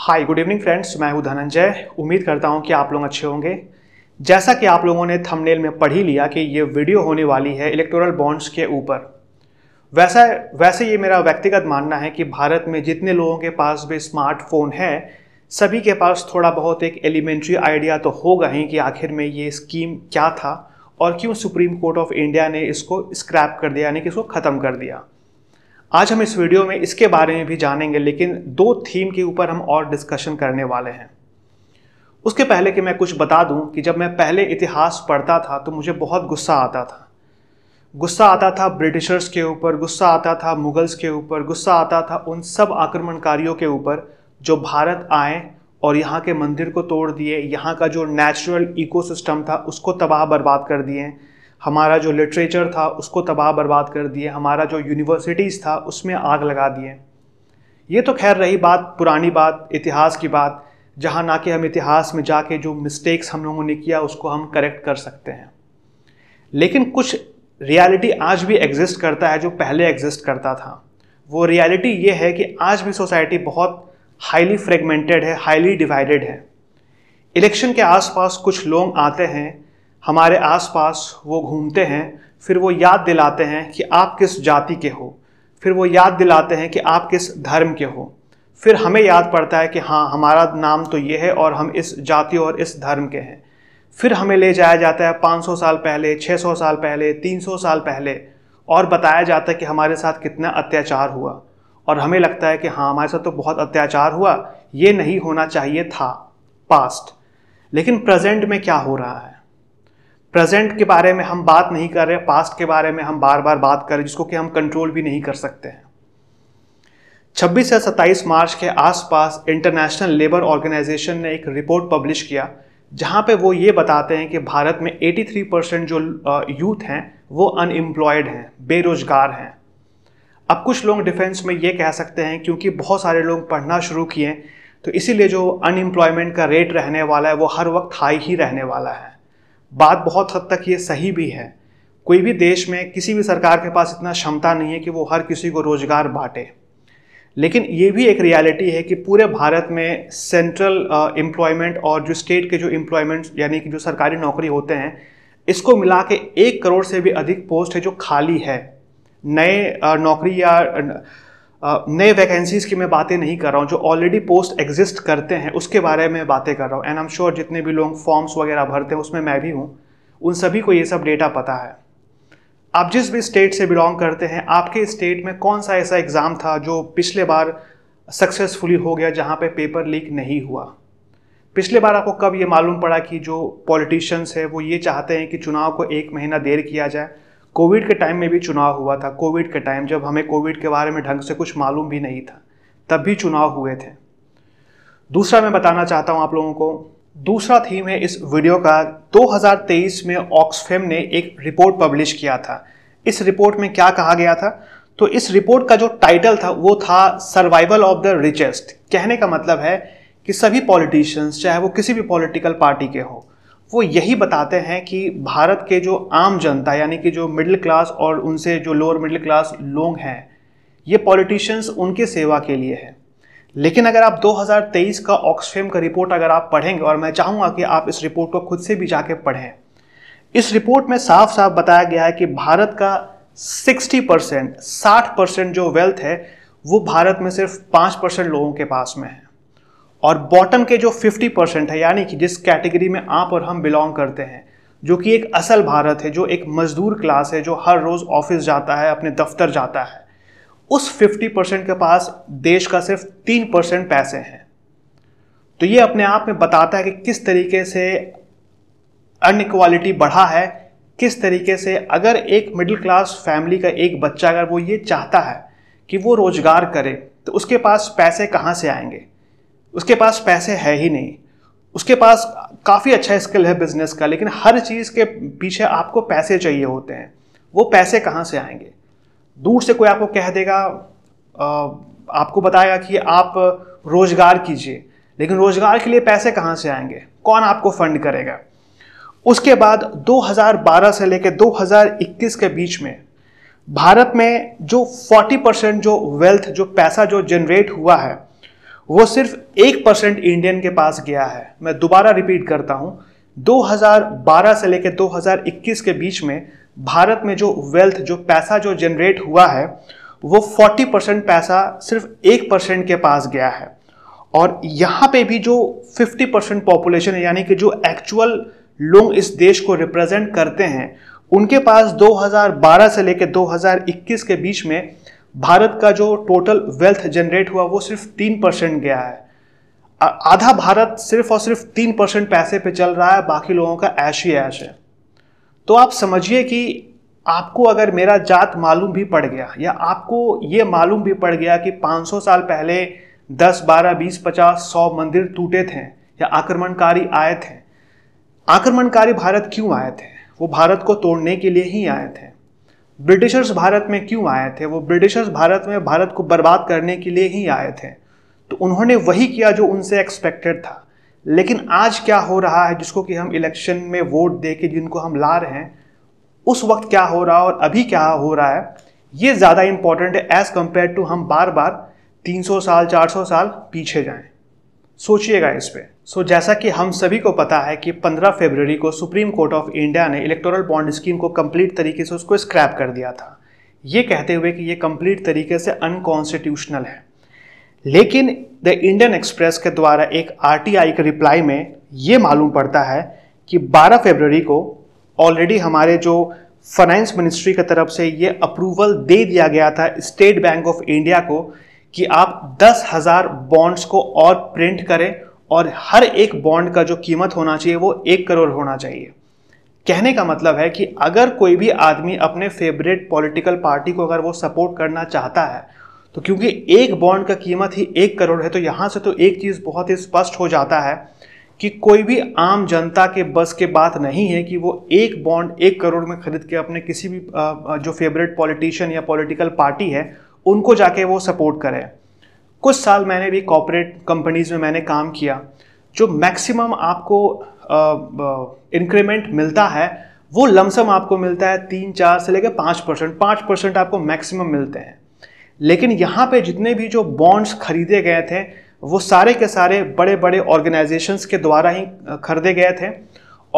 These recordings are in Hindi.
हाय गुड इवनिंग फ्रेंड्स मैं हूं धनंजय उम्मीद करता हूं कि आप लोग अच्छे होंगे जैसा कि आप लोगों ने थंबनेल में पढ़ ही लिया कि ये वीडियो होने वाली है इलेक्टोरल बॉन्ड्स के ऊपर वैसा वैसे ये मेरा व्यक्तिगत मानना है कि भारत में जितने लोगों के पास भी स्मार्टफोन है सभी के पास थोड़ा बहुत एक एलिमेंट्री आइडिया तो होगा ही कि आखिर में ये स्कीम क्या था और क्यों सुप्रीम कोर्ट ऑफ इंडिया ने इसको स्क्रैप कर दिया यानी कि इसको ख़त्म कर दिया आज हम इस वीडियो में इसके बारे में भी जानेंगे लेकिन दो थीम के ऊपर हम और डिस्कशन करने वाले हैं उसके पहले कि मैं कुछ बता दूं कि जब मैं पहले इतिहास पढ़ता था तो मुझे बहुत गुस्सा आता था गुस्सा आता था ब्रिटिशर्स के ऊपर गुस्सा आता था मुगल्स के ऊपर गुस्सा आता था उन सब आक्रमणकारियों के ऊपर जो भारत आए और यहाँ के मंदिर को तोड़ दिए यहाँ का जो नेचुरल इकोसिस्टम था उसको तबाह बर्बाद कर दिए हमारा जो लिटरेचर था उसको तबाह बर्बाद कर दिए हमारा जो यूनिवर्सिटीज़ था उसमें आग लगा दिए ये तो खैर रही बात पुरानी बात इतिहास की बात जहाँ ना कि हम इतिहास में जाके जो मिस्टेक्स हम लोगों ने किया उसको हम करेक्ट कर सकते हैं लेकिन कुछ रियलिटी आज भी एग्जिस्ट करता है जो पहले एग्जिस्ट करता था वो रियलिटी ये है कि आज भी सोसाइटी बहुत हाईली फ्रेगमेंटेड है हाईली डिवाइडेड है इलेक्शन के आसपास कुछ लोग आते हैं हमारे आसपास वो घूमते हैं फिर वो याद दिलाते हैं कि आप किस जाति के हो फिर वो याद दिलाते हैं कि आप किस धर्म के हो फिर हमें याद पड़ता है कि हाँ हमारा नाम तो ये है और हम इस जाति और इस धर्म के हैं फिर हमें ले जाया जाता है 500 साल पहले 600 साल पहले 300 साल पहले और बताया जाता है कि हमारे साथ कितना अत्याचार हुआ और हमें लगता है कि हाँ हमारे साथ तो बहुत अत्याचार हुआ ये नहीं होना चाहिए था पास्ट लेकिन प्रेजेंट में क्या हो रहा है प्रेजेंट के बारे में हम बात नहीं कर रहे पास्ट के बारे में हम बार बार बात कर रहे जिसको कि हम कंट्रोल भी नहीं कर सकते हैं छब्बीस या सत्ताईस मार्च के आसपास इंटरनेशनल लेबर ऑर्गेनाइजेशन ने एक रिपोर्ट पब्लिश किया जहां पे वो ये बताते हैं कि भारत में 83 परसेंट जो यूथ हैं वो अनएम्प्लॉयड हैं बेरोजगार हैं अब कुछ लोग डिफेंस में ये कह सकते हैं क्योंकि बहुत सारे लोग पढ़ना शुरू किए तो इसीलिए जो अनएम्प्लॉयमेंट का रेट रहने वाला है वो हर वक्त हाई ही रहने वाला है बात बहुत हद तक ये सही भी है कोई भी देश में किसी भी सरकार के पास इतना क्षमता नहीं है कि वो हर किसी को रोज़गार बांटे लेकिन ये भी एक रियलिटी है कि पूरे भारत में सेंट्रल एम्प्लॉयमेंट uh, और जो स्टेट के जो एम्प्लॉयमेंट यानी कि जो सरकारी नौकरी होते हैं इसको मिला के एक करोड़ से भी अधिक पोस्ट है जो खाली है नए uh, नौकरी या नए वैकेंसीज़ की मैं बातें नहीं कर रहा हूँ जो ऑलरेडी पोस्ट एग्जिस्ट करते हैं उसके बारे में बातें कर रहा हूँ एंड आई एम श्योर जितने भी लोग फॉर्म्स वगैरह भरते हैं उसमें मैं भी हूँ उन सभी को ये सब डेटा पता है आप जिस भी स्टेट से बिलोंग करते हैं आपके स्टेट में कौन सा ऐसा एग्ज़ाम था जो पिछले बार सक्सेसफुली हो गया जहाँ पे पेपर लीक नहीं हुआ पिछले बार आपको कब ये मालूम पड़ा कि जो पॉलिटिशियंस है वो ये चाहते हैं कि चुनाव को एक महीना देर किया जाए कोविड के टाइम में भी चुनाव हुआ था कोविड के टाइम जब हमें कोविड के बारे में ढंग से कुछ मालूम भी नहीं था तब भी चुनाव हुए थे दूसरा मैं बताना चाहता हूँ आप लोगों को दूसरा थीम है इस वीडियो का 2023 में ऑक्सफेम ने एक रिपोर्ट पब्लिश किया था इस रिपोर्ट में क्या कहा गया था तो इस रिपोर्ट का जो टाइटल था वो था सर्वाइवल ऑफ द रिचेस्ट कहने का मतलब है कि सभी पॉलिटिशियंस चाहे वो किसी भी पॉलिटिकल पार्टी के हो वो यही बताते हैं कि भारत के जो आम जनता यानी कि जो मिडिल क्लास और उनसे जो लोअर मिडिल क्लास लोग हैं ये पॉलिटिशियंस उनकी सेवा के लिए है लेकिन अगर आप 2023 का ऑक्सफेम का रिपोर्ट अगर आप पढ़ेंगे और मैं चाहूँगा कि आप इस रिपोर्ट को खुद से भी जाके पढ़ें इस रिपोर्ट में साफ साफ बताया गया है कि भारत का 60 परसेंट साठ परसेंट जो वेल्थ है वो भारत में सिर्फ पाँच परसेंट लोगों के पास में है और बॉटम के जो 50 परसेंट है यानी कि जिस कैटेगरी में आप और हम बिलोंग करते हैं जो कि एक असल भारत है जो एक मजदूर क्लास है जो हर रोज़ ऑफिस जाता है अपने दफ्तर जाता है उस 50 परसेंट के पास देश का सिर्फ तीन परसेंट पैसे हैं तो ये अपने आप में बताता है कि किस तरीके से अनइक्वालिटी बढ़ा है किस तरीके से अगर एक मिडिल क्लास फैमिली का एक बच्चा अगर वो ये चाहता है कि वो रोज़गार करे तो उसके पास पैसे कहाँ से आएंगे उसके पास पैसे है ही नहीं उसके पास काफ़ी अच्छा स्किल है बिजनेस का लेकिन हर चीज़ के पीछे आपको पैसे चाहिए होते हैं वो पैसे कहाँ से आएंगे दूर से कोई आपको कह देगा आपको बताएगा कि आप रोज़गार कीजिए लेकिन रोज़गार के लिए पैसे कहाँ से आएंगे कौन आपको फंड करेगा उसके बाद 2012 से लेकर 2021 के बीच में भारत में जो 40 परसेंट जो वेल्थ जो पैसा जो जनरेट हुआ है वो सिर्फ एक परसेंट इंडियन के पास गया है मैं दोबारा रिपीट करता हूँ 2012 से लेकर 2021 के बीच में भारत में जो वेल्थ जो पैसा जो जनरेट हुआ है वो 40 परसेंट पैसा सिर्फ एक परसेंट के पास गया है और यहाँ पे भी जो 50 परसेंट पॉपुलेशन है यानी कि जो एक्चुअल लोग इस देश को रिप्रेजेंट करते हैं उनके पास 2012 से लेकर 2021 के बीच में भारत का जो टोटल वेल्थ जनरेट हुआ वो सिर्फ तीन परसेंट गया है आधा भारत सिर्फ और सिर्फ तीन परसेंट पैसे पे चल रहा है बाकी लोगों का ऐश ही ऐश है तो आप समझिए कि आपको अगर मेरा जात मालूम भी पड़ गया या आपको ये मालूम भी पड़ गया कि 500 साल पहले 10, 12, 20, 50, 100 मंदिर टूटे थे या आक्रमणकारी आए थे आक्रमणकारी भारत क्यों आए थे वो भारत को तोड़ने के लिए ही आए थे ब्रिटिशर्स भारत में क्यों आए थे वो ब्रिटिशर्स भारत में भारत को बर्बाद करने के लिए ही आए थे तो उन्होंने वही किया जो उनसे एक्सपेक्टेड था लेकिन आज क्या हो रहा है जिसको कि हम इलेक्शन में वोट दे के जिनको हम ला रहे हैं उस वक्त क्या हो रहा है और अभी क्या हो रहा है ये ज़्यादा इम्पॉर्टेंट है एज़ कम्पेयर टू हम बार बार 300 साल 400 साल पीछे जाएं सोचिएगा इस पर सो so, जैसा कि हम सभी को पता है कि 15 फरवरी को सुप्रीम कोर्ट ऑफ इंडिया ने इलेक्टोरल बॉन्ड स्कीम को कंप्लीट तरीके से उसको स्क्रैप कर दिया था ये कहते हुए कि ये कंप्लीट तरीके से अनकॉन्स्टिट्यूशनल है लेकिन द इंडियन एक्सप्रेस के द्वारा एक आरटीआई के रिप्लाई में ये मालूम पड़ता है कि 12 फरवरी को ऑलरेडी हमारे जो फाइनेंस मिनिस्ट्री की तरफ से ये अप्रूवल दे दिया गया था स्टेट बैंक ऑफ इंडिया को कि आप दस हज़ार बॉन्ड्स को और प्रिंट करें और हर एक बॉन्ड का जो कीमत होना चाहिए वो एक करोड़ होना चाहिए कहने का मतलब है कि अगर कोई भी आदमी अपने फेवरेट पॉलिटिकल पार्टी को अगर वो सपोर्ट करना चाहता है तो क्योंकि एक बॉन्ड का कीमत ही एक करोड़ है तो यहाँ से तो एक चीज़ बहुत ही स्पष्ट हो जाता है कि कोई भी आम जनता के बस के बात नहीं है कि वो एक बॉन्ड एक करोड़ में खरीद के अपने किसी भी जो फेवरेट पॉलिटिशियन या पॉलिटिकल पार्टी है उनको जाके वो सपोर्ट करें कुछ साल मैंने भी कॉपरेट कंपनीज़ में मैंने काम किया जो मैक्सिमम आपको इंक्रीमेंट मिलता है वो लमसम आपको मिलता है तीन चार से लेकर पाँच परसेंट पाँच परसेंट आपको मैक्सिमम मिलते हैं लेकिन यहाँ पे जितने भी जो बॉन्ड्स खरीदे गए थे वो सारे के सारे बड़े बड़े ऑर्गेनाइजेशंस के द्वारा ही खरीदे गए थे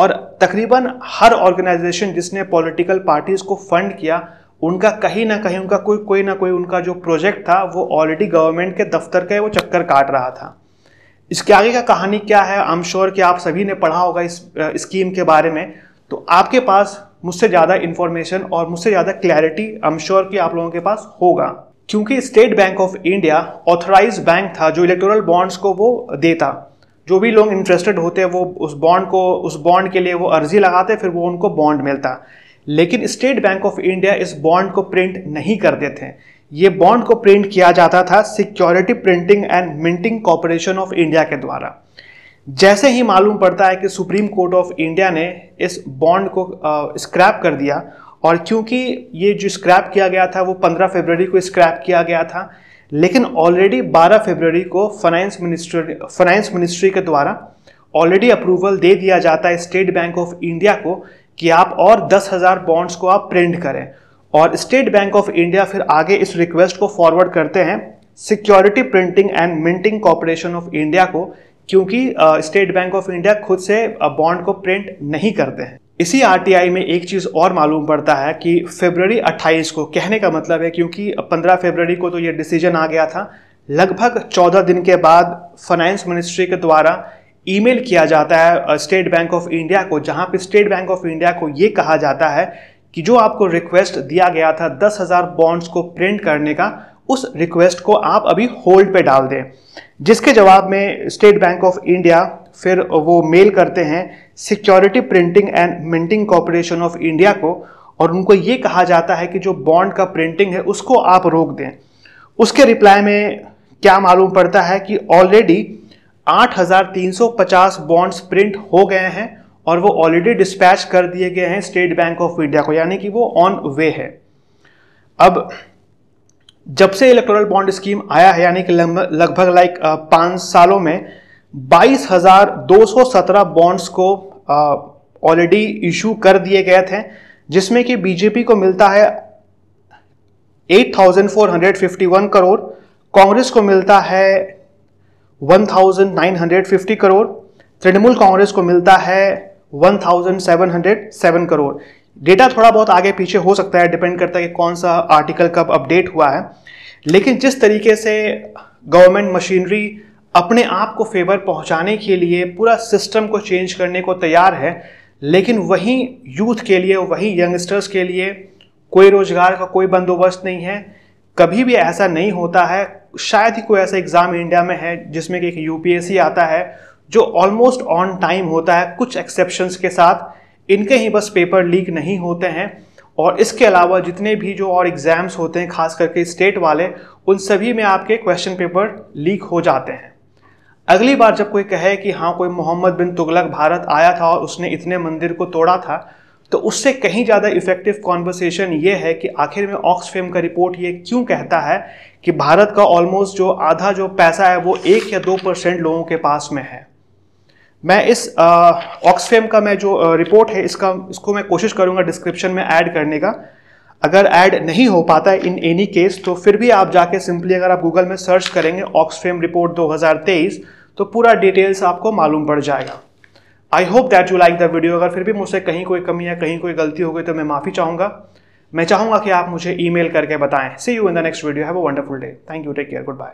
और तकरीबन हर ऑर्गेनाइजेशन जिसने पॉलिटिकल पार्टीज़ को फंड किया उनका कहीं ना कहीं उनका कोई कोई ना कोई उनका जो प्रोजेक्ट था वो ऑलरेडी गवर्नमेंट के दफ्तर के वो चक्कर काट रहा था इसके आगे का कहानी क्या है आई एम श्योर कि आप सभी ने पढ़ा होगा इस स्कीम के बारे में तो आपके पास मुझसे ज़्यादा इन्फॉर्मेशन और मुझसे ज़्यादा क्लैरिटी आई एम श्योर कि आप लोगों के पास होगा क्योंकि State Bank of India authorise bank था जो इलेक्टोरल बॉन्ड्स को वो देता जो भी लोग इंटरेस्टेड होते वो उस बॉन्ड को उस बॉन्ड के लिए वो अर्जी लगाते फिर वो उनको बॉन्ड मिलता लेकिन स्टेट बैंक ऑफ इंडिया इस बॉन्ड को प्रिंट नहीं करते थे ये बॉन्ड को प्रिंट किया जाता था Security Printing and Minting Corporation of India के द्वारा जैसे ही मालूम पड़ता है कि सुप्रीम कोर्ट ऑफ इंडिया ने इस बॉन्ड को स्क्रैप कर दिया और क्योंकि ये जो स्क्रैप किया गया था वो 15 फरवरी को स्क्रैप किया गया था लेकिन ऑलरेडी 12 फरवरी को फाइनेंस मिनिस्ट्री फाइनेंस मिनिस्ट्री के द्वारा ऑलरेडी अप्रूवल दे दिया जाता है स्टेट बैंक ऑफ इंडिया को कि आप और दस हज़ार बॉन्ड्स को आप प्रिंट करें और स्टेट बैंक ऑफ इंडिया फिर आगे इस रिक्वेस्ट को फॉरवर्ड करते हैं Security Printing and Minting Corporation of India को क्योंकि स्टेट बैंक ऑफ इंडिया खुद से बॉन्ड को प्रिंट नहीं करते हैं इसी आरटीआई में एक चीज़ और मालूम पड़ता है कि फेबररी 28 को कहने का मतलब है क्योंकि 15 फरवरी को तो ये डिसीजन आ गया था लगभग 14 दिन के बाद फाइनेंस मिनिस्ट्री के द्वारा ईमेल किया जाता है स्टेट बैंक ऑफ इंडिया को जहां पे स्टेट बैंक ऑफ इंडिया को ये कहा जाता है कि जो आपको रिक्वेस्ट दिया गया था दस हज़ार बॉन्ड्स को प्रिंट करने का उस रिक्वेस्ट को आप अभी होल्ड पे डाल दें जिसके जवाब में स्टेट बैंक ऑफ इंडिया फिर वो मेल करते हैं Security Printing and Minting Corporation of India को और उनको ये कहा जाता है कि जो बॉन्ड का प्रिंटिंग है उसको आप रोक दें उसके रिप्लाई में क्या मालूम पड़ता है कि ऑलरेडी 8,350 बॉन्ड्स प्रिंट हो गए हैं और वो ऑलरेडी डिस्पैच कर दिए गए हैं स्टेट बैंक ऑफ इंडिया को यानी कि वो ऑन वे है अब जब से इलेक्टोरल बॉन्ड स्कीम आया है यानी कि लगभग लाइक पाँच सालों में 22,217 बॉन्ड्स को ऑलरेडी इशू कर दिए गए थे जिसमें कि बीजेपी को मिलता है 8,451 करोड़ कांग्रेस को मिलता है 1950 करोड़ तृणमूल कांग्रेस को मिलता है 1707 करोड़ डेटा थोड़ा बहुत आगे पीछे हो सकता है डिपेंड करता है कि कौन सा आर्टिकल कब अपडेट हुआ है लेकिन जिस तरीके से गवर्नमेंट मशीनरी अपने आप को फेवर पहुंचाने के लिए पूरा सिस्टम को चेंज करने को तैयार है लेकिन वहीं यूथ के लिए वहीं यंगस्टर्स के लिए कोई रोज़गार का कोई बंदोबस्त नहीं है कभी भी ऐसा नहीं होता है शायद ही कोई ऐसा एग्ज़ाम इंडिया में है जिसमें कि एक यूपीएससी आता है जो ऑलमोस्ट ऑन टाइम होता है कुछ एक्सेप्शंस के साथ इनके ही बस पेपर लीक नहीं होते हैं और इसके अलावा जितने भी जो और एग्ज़ाम्स होते हैं खास करके स्टेट वाले उन सभी में आपके क्वेश्चन पेपर लीक हो जाते हैं अगली बार जब कोई कहे कि हाँ कोई मोहम्मद बिन तुगलक भारत आया था और उसने इतने मंदिर को तोड़ा था तो उससे कहीं ज़्यादा इफेक्टिव कॉन्वर्सेशन ये है कि आखिर में ऑक्सफेम का रिपोर्ट ये क्यों कहता है कि भारत का ऑलमोस्ट जो आधा जो पैसा है वो एक या दो परसेंट लोगों के पास में है मैं इस ऑक्सफेम का मैं जो रिपोर्ट है इसका इसको मैं कोशिश करूँगा डिस्क्रिप्शन में ऐड करने का अगर ऐड नहीं हो पाता है इन एनी केस तो फिर भी आप जाके सिंपली अगर आप गूगल में सर्च करेंगे ऑक्सफेम रिपोर्ट 2023 तो पूरा डिटेल्स आपको मालूम पड़ जाएगा I hope that you like the video अगर फिर भी मुझसे कहीं कोई कमी या कहीं कोई गलती हो गई तो मैं माफ़ी चाहूंगा मैं चाहूंगा कि आप मुझे ईमेल करके बताएं see you in the next video have a wonderful day thank you take care good bye